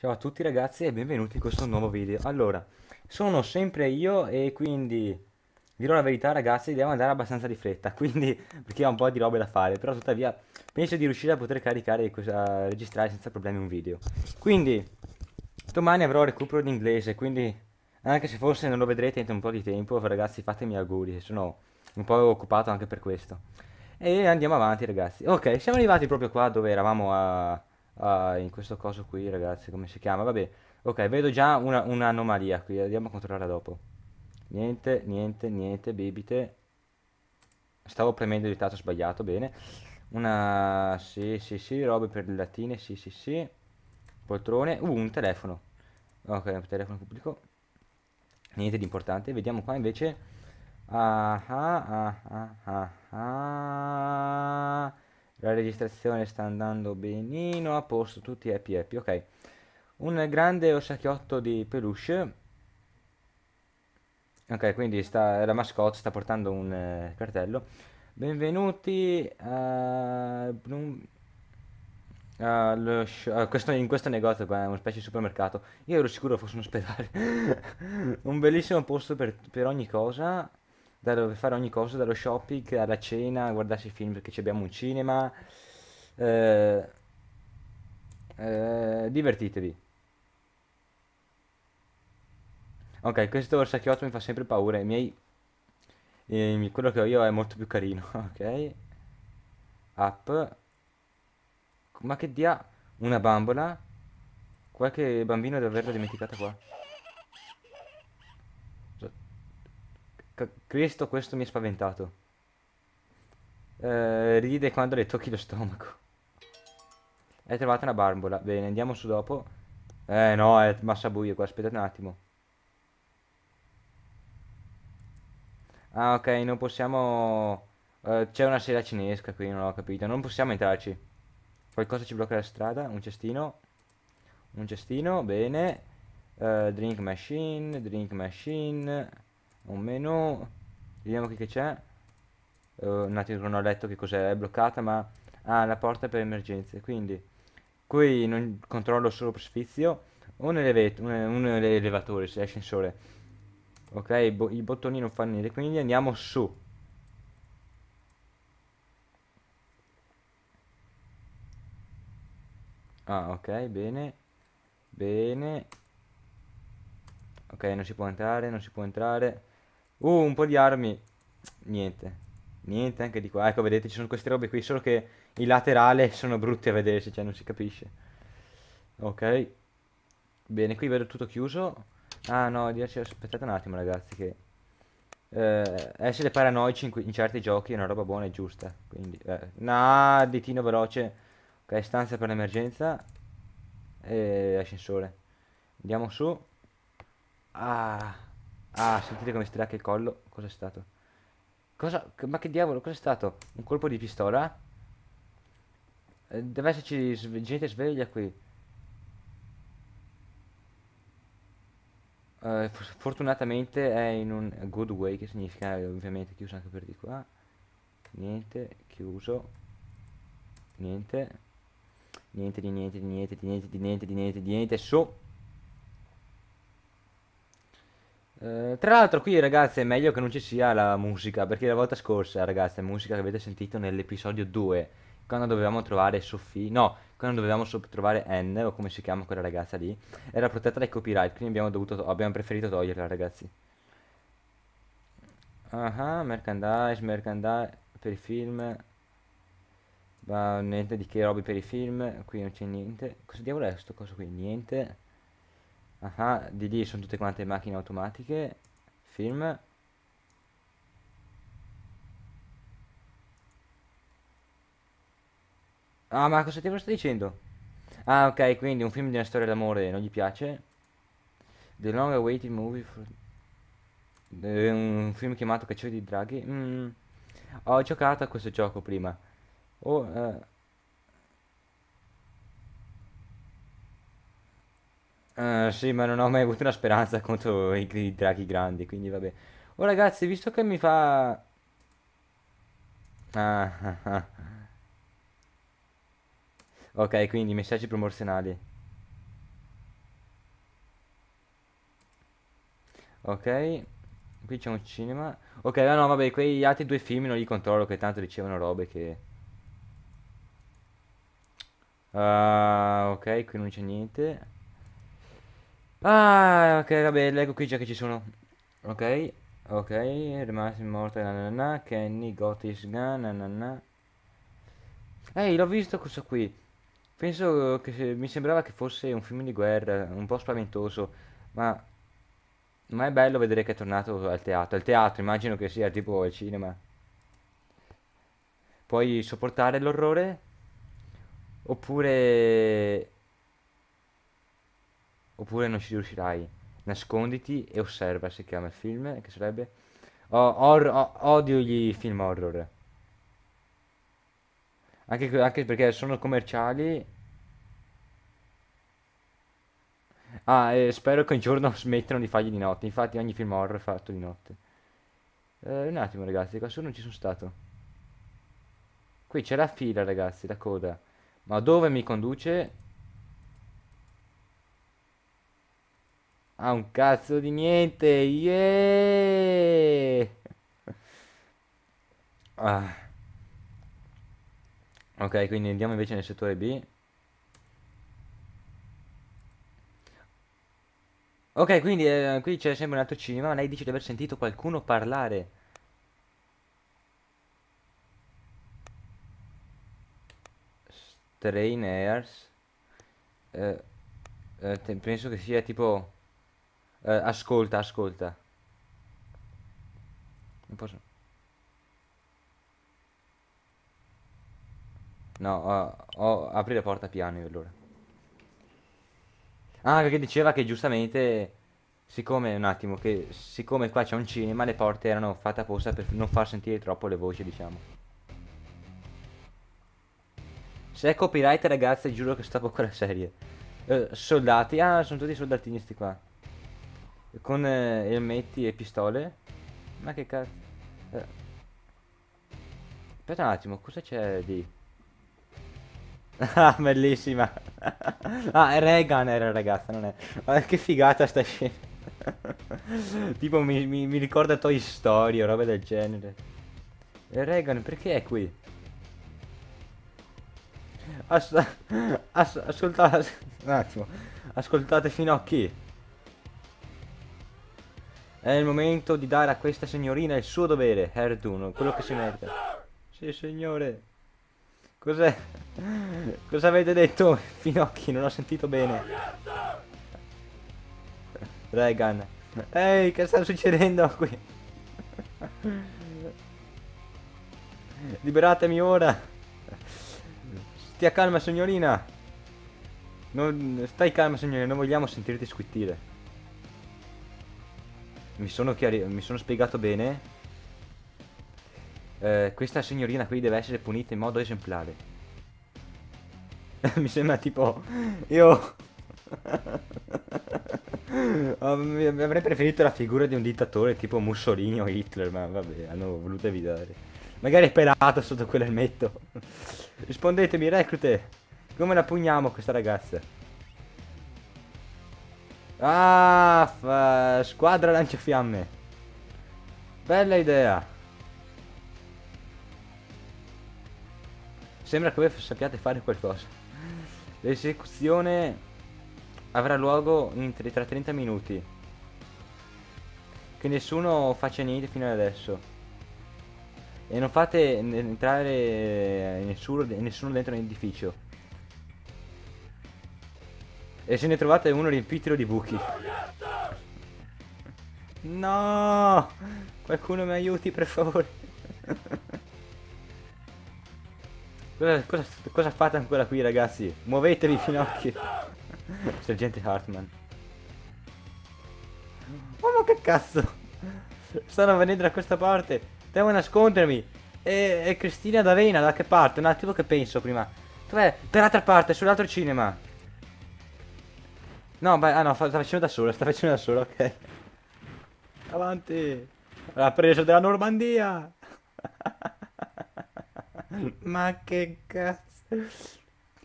Ciao a tutti ragazzi e benvenuti in questo nuovo video Allora, sono sempre io e quindi Dirò la verità ragazzi, devo andare abbastanza di fretta Quindi, perché ho un po' di robe da fare Però tuttavia, penso di riuscire a poter caricare e registrare senza problemi un video Quindi, domani avrò recupero di inglese Quindi, anche se forse non lo vedrete entro un po' di tempo Ragazzi, fatemi auguri, sono un po' occupato anche per questo e andiamo avanti ragazzi Ok siamo arrivati proprio qua dove eravamo a uh, in questo coso qui, ragazzi, come si chiama? Vabbè, ok, vedo già un'anomalia un qui, andiamo a controllare dopo. Niente, niente, niente, bibite. Stavo premendo il tasto sbagliato, bene. Una... sì, sì, sì, robe per le latine, sì, sì, sì. Poltrone, uh, un telefono. Ok, un telefono pubblico. Niente di importante. Vediamo qua invece... Ah, ah, ah, ah, ah, ah. La registrazione sta andando benino, a posto, tutti happy happy, ok. Un grande orsacchiotto di peluche. Ok, quindi sta, la mascotte sta portando un eh, cartello. Benvenuti a... Uh, uh, questo, in questo negozio qua è una specie di supermercato. Io ero sicuro fosse un ospedale. un bellissimo posto per, per ogni cosa da dove fare ogni cosa, dallo shopping alla cena, a guardarsi i film perché abbiamo un cinema. Eh, eh, divertitevi. Ok, questo orsacchiotto mi fa sempre paura. I miei. Eh, quello che ho io è molto più carino. Ok. Up. Ma che dia una bambola? Qualche bambino deve averla dimenticata qua. Cristo, questo mi ha spaventato. Eh, ride quando le tocchi lo stomaco. Hai trovato una barbola. Bene, andiamo su dopo. Eh no, è massa buio qua, aspettate un attimo. Ah ok, non possiamo... Eh, C'è una sera cinesca qui, non ho capito. Non possiamo entrarci. Qualcosa ci blocca la strada, un cestino. Un cestino, bene. Eh, drink machine, drink machine un menu vediamo che c'è uh, eh, un attimo non ho letto che cos'è è bloccata ma ha ah, la porta per emergenze quindi qui non controllo solo per sfizio un, elevato, un, un elevatore se ascensore ok bo i bottoni non fanno niente quindi andiamo su ah ok bene bene ok non si può entrare non si può entrare Uh, un po' di armi. Niente. Niente anche di qua. Ecco, vedete, ci sono queste robe qui, solo che i laterali sono brutti a vedersi, cioè non si capisce. Ok. Bene, qui vedo tutto chiuso. Ah no, aspettate un attimo ragazzi che... Eh, essere paranoici in, in, certi giochi è una roba buona e giusta. Quindi... Eh, nah, ditino veloce. Ok, stanza per l'emergenza. E ascensore. Andiamo su. Ah... Ah, sentite come stiracca il collo. Cos'è stato? Cosa? Ma che diavolo, cos'è stato? Un colpo di pistola? Eh, deve esserci gente sveglia qui. Eh, fortunatamente è in un good way, che significa eh, ovviamente chiuso anche per di qua. Niente, chiuso. Niente. Niente di niente di niente di niente di niente di niente di niente. Su. Eh, tra l'altro qui ragazzi è meglio che non ci sia la musica perché la volta scorsa ragazzi la musica che avete sentito nell'episodio 2 quando dovevamo trovare Sophie, no, quando dovevamo trovare Anne o come si chiama quella ragazza lì, era protetta dai copyright, quindi abbiamo, dovuto abbiamo preferito toglierla ragazzi. Ah, merchandise, merchandise per i film. Ma niente di che robe per i film, qui non c'è niente. Cosa diavolo è questo coso qui? Niente. Ah, di lì sono tutte quante macchine automatiche. Film. Ah, ma cosa ti sto dicendo? Ah, ok, quindi un film di una storia d'amore non gli piace. The Long Awaited Movie for... Eh, un film chiamato Cacciatore di Draghi. Mm. Ho giocato a questo gioco prima. Oh, eh... Eh, sì, ma non ho mai avuto una speranza contro i, i draghi grandi, quindi vabbè. Oh ragazzi, visto che mi fa... Ah, ah, ah. Ok, quindi messaggi promozionali. Ok, qui c'è un cinema. Ok, no, no, vabbè, quegli altri due film non li controllo, che tanto ricevono robe che... Uh, ok, qui non c'è niente. Ah, ok, vabbè, leggo qui già che ci sono. Ok, ok, rimasti morta, nanana, Kenny got his gun, nanana. Ehi, l'ho visto questo qui. Penso che se, mi sembrava che fosse un film di guerra, un po' spaventoso, ma... Ma è bello vedere che è tornato al teatro. Al teatro immagino che sia tipo al cinema. Puoi sopportare l'orrore? Oppure oppure non ci riuscirai. Nasconditi e osserva, si chiama il film, che sarebbe... Oh, oh, odio gli film horror. Anche, anche perché sono commerciali. Ah, eh, spero che un giorno smettano di fargli di notte. Infatti ogni film horror è fatto di notte. Eh, un attimo ragazzi, qua solo non ci sono stato. Qui c'è la fila ragazzi, la coda. Ma dove mi conduce? Ah, un cazzo di niente. Yeah! Ah. Ok, quindi andiamo invece nel settore B. Ok, quindi eh, qui c'è sempre un altro cinema, ma lei dice di aver sentito qualcuno parlare. Strainers. Eh, eh, penso che sia tipo... Eh, ascolta, ascolta. Non posso... No, uh, oh, apri la porta piano io allora. Ah, perché diceva che giustamente, siccome, un attimo, che siccome qua c'è un cinema, le porte erano fatte apposta per non far sentire troppo le voci, diciamo. Se è copyright ragazzi giuro che stavo con la serie. Eh, soldati, ah sono tutti soldatini sti qua. Con eh, elmetti e pistole? Ma che cazzo... Eh. Aspetta un attimo, cosa c'è di... Ah, bellissima! ah, è Regan era ragazza, non è... Ah, che figata sta scena! tipo mi, mi, mi, ricorda Toy Story o roba del genere. E Regan, perché è qui? As as ascoltate... Un attimo. Ascoltate fino a chi? È il momento di dare a questa signorina il suo dovere, Herduno, quello che si merita. Sì, signore. Cos'è? Cosa avete detto, Finocchi? Non ho sentito bene. Regan. Ehi, che sta succedendo qui? Liberatemi ora. Stia calma, signorina. Non... stai calma, signorina, non vogliamo sentirti squittire mi sono, mi sono spiegato bene. Eh, questa signorina qui deve essere punita in modo esemplare. mi sembra tipo... Io... avrei preferito la figura di un dittatore tipo Mussolini o Hitler, ma vabbè, hanno voluto evitare. Magari è pelato sotto quell'elmetto. Rispondetemi, reclute. Come la pugniamo questa ragazza? Ah, squadra lanciafiamme. Bella idea. Sembra che voi sappiate fare qualcosa. L'esecuzione avrà luogo in tra 30 minuti. Che nessuno faccia niente fino ad adesso. E non fate entrare nessuno, nessuno dentro l'edificio. E se ne trovate uno riempitelo di buchi. No! Qualcuno mi aiuti per favore. Cosa, cosa, cosa fate ancora qui ragazzi? Muovetevi i finocchi. Sergente Hartman. Oh ma che cazzo! Stanno venendo da questa parte. Devo nascondermi. E, e Cristina D'Avena da che parte? Un attimo che penso prima. Cioè, dall'altra parte, sull'altro cinema. No, ma ah no, sta facendo da solo, sta facendo da solo, ok. Avanti! L'ha preso della Normandia! ma che cazzo!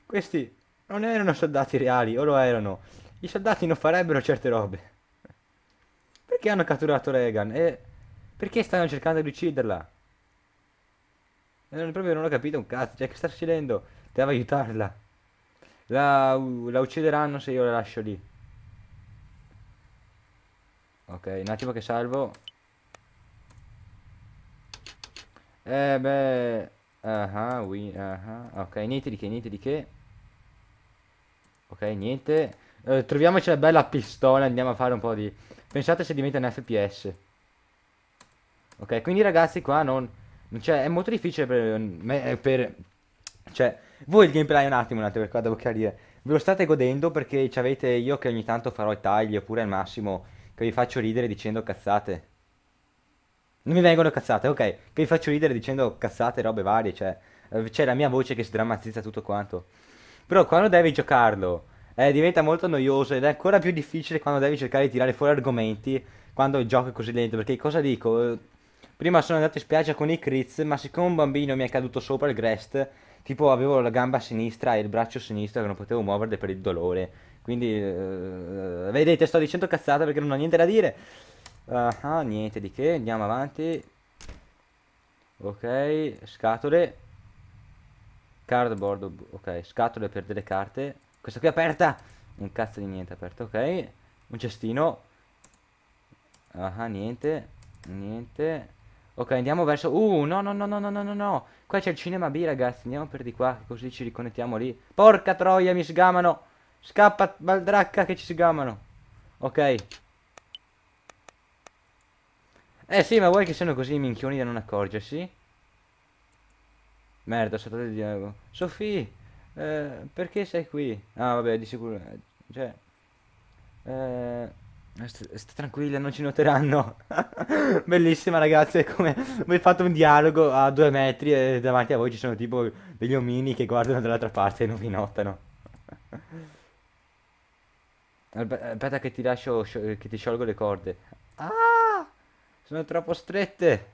Questi non erano soldati reali, o lo erano. I soldati non farebbero certe robe. Perché hanno catturato Reagan? E perché stanno cercando di ucciderla? E non, proprio non ho capito un cazzo, cioè che sta succedendo? Devo aiutarla. La, la uccideranno se io la lascio lì. Ok, un attimo che salvo. Eh beh... Ah, uh oui, uh ah, -huh. Ah. Ok, niente di che, niente di che. Ok, niente. Eh, troviamoci una bella pistola, andiamo a fare un po' di... Pensate se diventa un FPS. Ok, quindi ragazzi qua non... non cioè, è molto difficile per, per cioè, voi il gameplay un attimo, un attimo, perché devo chiarire. Ve lo state godendo perché ci avete io che ogni tanto farò i tagli, oppure al massimo che vi faccio ridere dicendo cazzate. Non mi vengono cazzate, ok. Che vi faccio ridere dicendo cazzate, robe varie, cioè... Eh, c'è la mia voce che si drammatizza tutto quanto. Però quando devi giocarlo, eh, diventa molto noioso ed è ancora più difficile quando devi cercare di tirare fuori argomenti quando il gioco è così lento. Perché cosa dico? Prima sono andato in spiaggia con i Critz, ma siccome un bambino mi è caduto sopra il Grest tipo avevo la gamba sinistra e il braccio sinistro che non potevo muovere per il dolore. Quindi, uh, vedete, sto dicendo cazzata perché non ho niente da dire. Uh, ah, niente di che, andiamo avanti. Ok, scatole. Cardboard, ok, scatole per delle carte. Questa qui è aperta! Un cazzo di niente aperto, ok. Un cestino. Ah, ah niente, niente. Ok, andiamo verso... Uh, no, no, no, no, no, no, no, Qua c'è il cinema B, ragazzi. Andiamo per di qua, così ci riconnettiamo lì. Porca troia, mi sgamano. Scappa, baldracca, che ci sgamano. Ok. Eh sì, ma vuoi che siano così minchioni da non accorgersi? Merda, saltate il dialogo. Sofì, eh, perché sei qui? Ah, vabbè, di sicuro... Eh, cioè... Eh... Eh, Sta tranquilla, non ci noteranno. Bellissima, ragazzi. come voi fate un dialogo a due metri e davanti a voi ci sono tipo degli omini che guardano dall'altra parte e non vi notano. Aspetta che ti lascio, che ti sciolgo le corde. Ah! Sono troppo strette.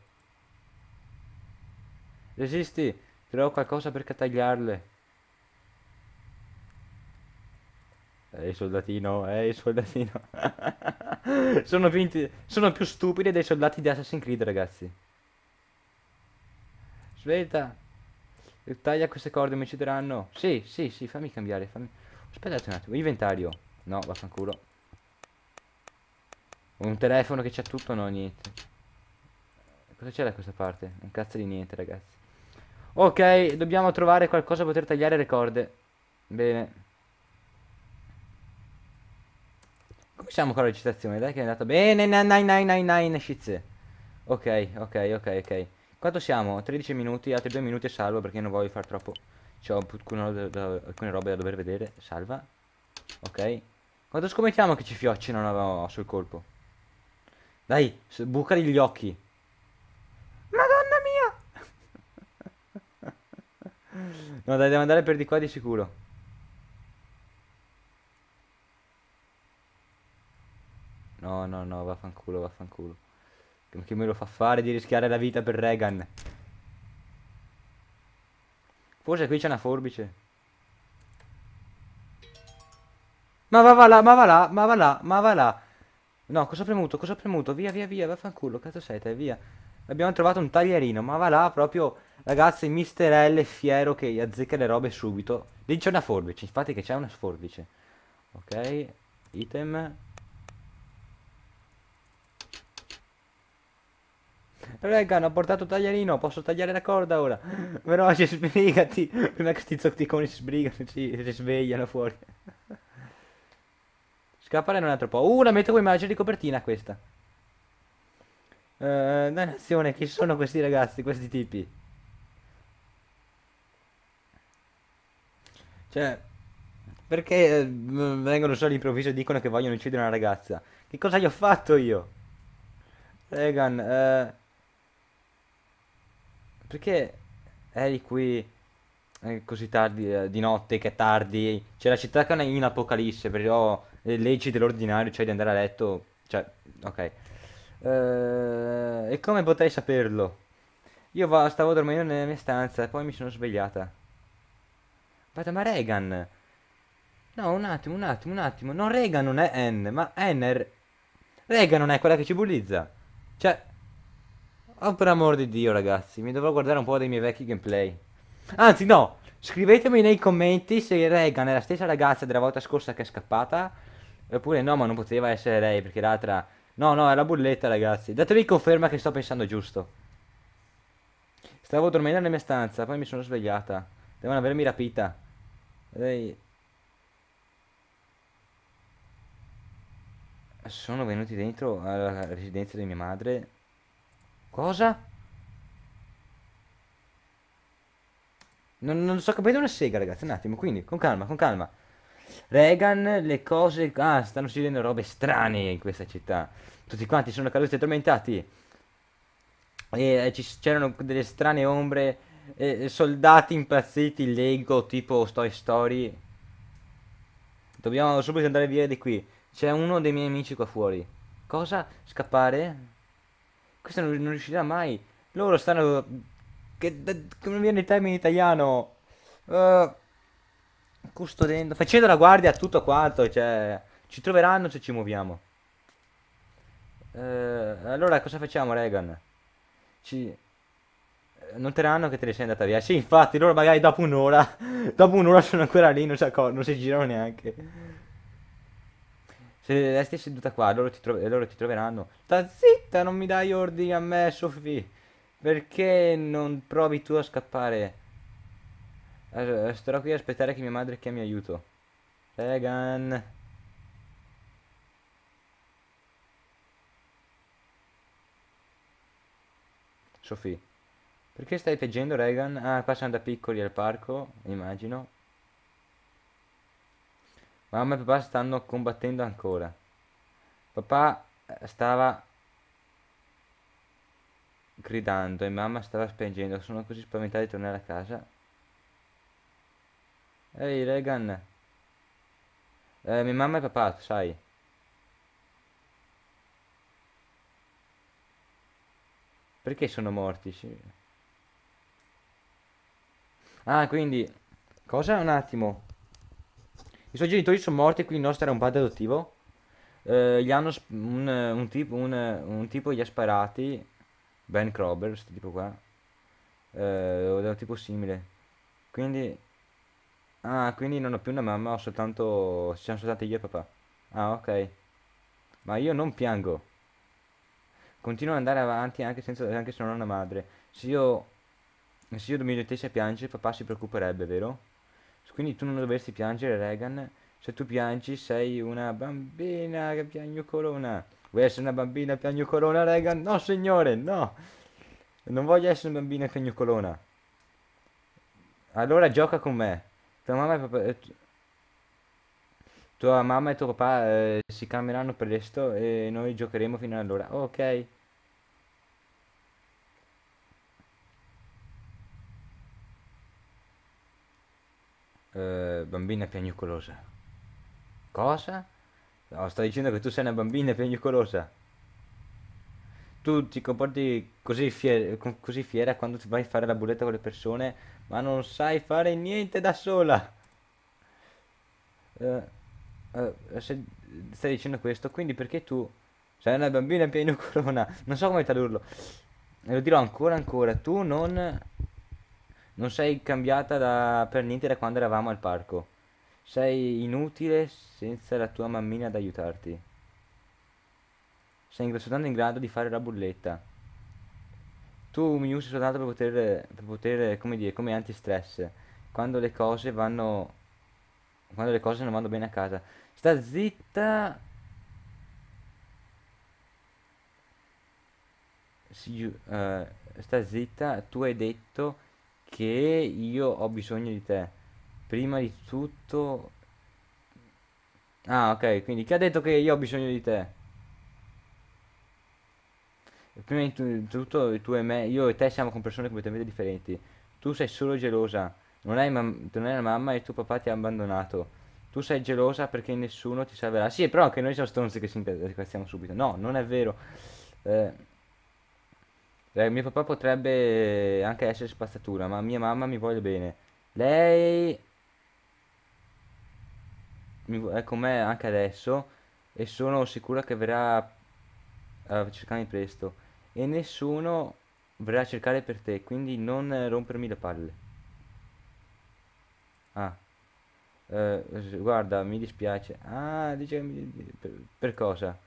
Resisti, trovo qualcosa per tagliarle. Ehi soldatino, ehi soldatino. sono, più, sono più stupidi dei soldati di Assassin's Creed, ragazzi. Svelta. Taglia queste corde, mi uccideranno. Sì, sì, sì, fammi cambiare. Fammi... Aspettate un attimo, inventario. No, vaffanculo. Un telefono che c'ha tutto, no, niente. Cosa c'è da questa parte? Un cazzo di niente, ragazzi. Ok, dobbiamo trovare qualcosa per poter tagliare le corde. Bene. Facciamo con la recitazione, dai che è andata bene. Nine, nine, nine, nine, scizze. Ok, ok, ok, ok. Quanto siamo? 13 minuti, altri 2 minuti e salvo perché non voglio far troppo... C'ho alcune, alcune robe da dover vedere. Salva. Ok. Quanto scommettiamo che ci fiocciano sul colpo? Dai, bucali gli occhi. Madonna mia! no, dai, devo andare per di qua di sicuro. No, no, no, vaffanculo, vaffanculo. Che me lo fa fare di rischiare la vita per Regan. Forse qui c'è una forbice. Ma va, va là, ma va là, ma va là, ma va là. No, cosa ho premuto, cosa ho premuto? Via, via, via, vaffanculo, cazzo sei te, via. Abbiamo trovato un taglierino, ma va là proprio, ragazzi, Mister L fiero che azzecca le robe subito. Lì c'è una forbice, infatti che c'è una forbice. Ok, item, Raga, hanno portato tagliarino, posso tagliare la corda ora. Veloce, sbrigati. Prima che sti zotticoni si sbrigano, si, si svegliano fuori. Scappare non è troppo. Uh, la metto come immagine di copertina questa. Uh, dannazione, chi sono questi ragazzi, questi tipi? Cioè, perché eh, vengono solo all'improvviso e dicono che vogliono uccidere una ragazza? Che cosa gli ho fatto io? Regan, eh, perché eri qui eh, così tardi, eh, di notte che è tardi? C'è la città che è in apocalisse, però le leggi dell'ordinario, cioè di andare a letto, cioè, ok. Uh, e come potrei saperlo? Io va, stavo dormendo nella mia stanza e poi mi sono svegliata. Vada, ma Regan! No, un attimo, un attimo, un attimo. No, Regan non è N, ma Enner è... Regan non è quella che ci bullizza. Cioè, Oh, per amor di Dio, ragazzi, mi dovrò guardare un po' dei miei vecchi gameplay. Anzi, no, scrivetemi nei commenti se Regan è la stessa ragazza della volta scorsa che è scappata. Oppure no, ma non poteva essere lei, perché l'altra... No, no, è la bulletta, ragazzi. Datemi conferma che sto pensando giusto. Stavo dormendo nella mia stanza, poi mi sono svegliata. Devono avermi rapita. Lei... Sono venuti dentro alla residenza di mia madre Cosa? Non, non sto capendo una sega, ragazzi, un attimo, quindi, con calma, con calma. Regan, le cose... Ah, stanno succedendo robe strane in questa città. Tutti quanti sono caduti tormentati. E eh, c'erano delle strane ombre. E, soldati impazziti, leggo, tipo story Story. Dobbiamo subito andare via di qui. C'è uno dei miei amici qua fuori. Cosa? Scappare? Questo non, non riuscirà mai. Loro stanno... Che, da, che viene il termine italiano. Uh, custodendo. Facendo la guardia a tutto quanto. Cioè, ci troveranno se ci muoviamo. Uh, allora, cosa facciamo, Regan? Ci... Noteranno che te ne sei andata via. Sì, infatti, loro magari dopo un'ora. dopo un'ora sono ancora lì, non si, non si girano neanche. Se resti seduta qua, loro ti, loro ti troveranno. Sta zitta, non mi dai ordini a me, Sofì. Perché non provi tu a scappare? Allora, starò qui a aspettare che mia madre chiami aiuto. Regan. Sofì. Perché stai peggendo, Regan? Ah, passano da piccoli al parco, immagino. Mamma e papà stanno combattendo ancora. Papà eh, stava gridando e mamma stava spengendo. Sono così spaventata di tornare a casa. Ehi, Regan. Eh, mia mamma e papà, sai. Perché sono morti? Sì. Ah, quindi... Cosa? Un attimo. I suoi genitori sono morti, quindi nostro era un padre adottivo. Eh, gli hanno un, un, tipo, un, un, tipo, gli ha sparati. Ben Crobber, questo tipo qua. Eh, o da un tipo simile. Quindi. Ah, quindi non ho più una mamma, ho soltanto. Ci sono soltanto io e papà. Ah, ok. Ma io non piango. Continuo ad andare avanti anche, senza, anche se non ho una madre. Se io. Se io mi mettessi a piangere, papà si preoccuperebbe, vero? Quindi tu non dovresti piangere, Regan. Se tu piangi sei una bambina che piagnucolona. Vuoi essere una bambina piagnucolona, Regan? No, signore, no. Non voglio essere una bambina piagnucolona. Allora gioca con me. Tua mamma e papà... Eh, tua mamma e tuo papà eh, si cambieranno presto e noi giocheremo fino ad allora. Ok. Eh, bambina piagnucolosa. Cosa? No, sta dicendo che tu sei una bambina piagnucolosa. Tu ti comporti così, fier così fiera quando ti vai a fare la bulletta con le persone, ma non sai fare niente da sola. Uh, uh, se, stai dicendo questo, quindi perché tu sei una bambina piagnucolona? Non so come tradurlo. E lo dirò ancora ancora, tu non... Non sei cambiata da, per niente da quando eravamo al parco. Sei inutile senza la tua mammina ad aiutarti. Sei soltanto in grado di fare la bulletta. Tu mi usi soltanto per poter, per poter come dire, come antistress. Quando le cose vanno... Quando le cose non vanno bene a casa. Sta zitta Si, uh, eh, sta zitta, tu hai detto che io ho bisogno di te. Prima di tutto... Ah, ok, quindi chi ha detto che io ho bisogno di te? Prima di tutto tu e me, io e te siamo con persone completamente differenti. Tu sei solo gelosa, non hai, non hai una mamma e tuo papà ti ha abbandonato. Tu sei gelosa perché nessuno ti salverà. Sì, però anche noi siamo stronzi che ci interessiamo subito. No, non è vero. Eh... Beh, mio papà potrebbe anche essere spazzatura, ma mia mamma mi vuole bene. Lei è con me anche adesso e sono sicura che verrà a cercarmi presto. E nessuno verrà a cercare per te, quindi non rompermi le palle. Ah. Eh, guarda, mi dispiace. Ah, dice per, per cosa?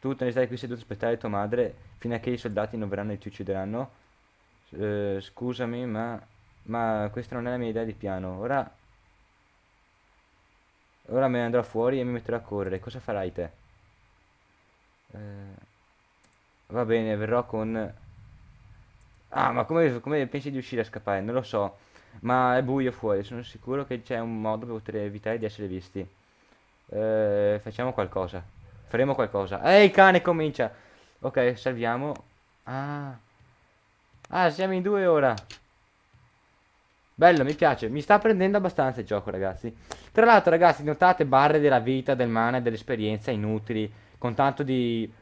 Tu te ne stai qui seduto a aspettare tua madre fino a che i soldati non verranno e ti uccideranno. Eh, scusami, ma, ma questa non è la mia idea di piano. Ora... Ora me ne andrò fuori e mi metterò a correre. Cosa farai te? Eh, va bene, verrò con... Ah, ma come, come pensi di riuscire a scappare? Non lo so. Ma è buio fuori, sono sicuro che c'è un modo per poter evitare di essere visti. Eh, facciamo qualcosa. Faremo qualcosa. Ehi, il cane comincia. Ok, salviamo. Ah. Ah, siamo in due ora. Bello, mi piace. Mi sta prendendo abbastanza il gioco, ragazzi. Tra l'altro, ragazzi, notate barre della vita, del mana e dell'esperienza inutili. Con tanto di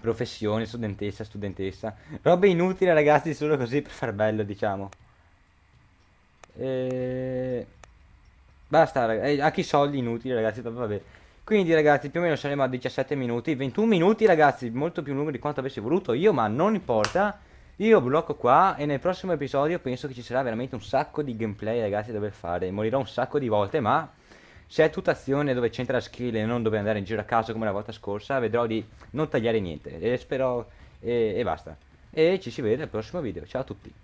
professione, studentessa, studentessa. Robe inutili, ragazzi, solo così per far bello, diciamo. E... Eh, basta, ragazzi. Eh, Anche i soldi inutili, ragazzi, vabbè. Quindi ragazzi più o meno saremo a 17 minuti 21 minuti ragazzi molto più lungo di quanto avessi voluto io ma non importa Io blocco qua e nel prossimo episodio penso che ci sarà veramente un sacco di gameplay ragazzi da dover fare Morirò un sacco di volte ma se è tutta azione dove c'entra la skill e non dove andare in giro a caso come la volta scorsa Vedrò di non tagliare niente e spero e, e basta E ci si vede al prossimo video ciao a tutti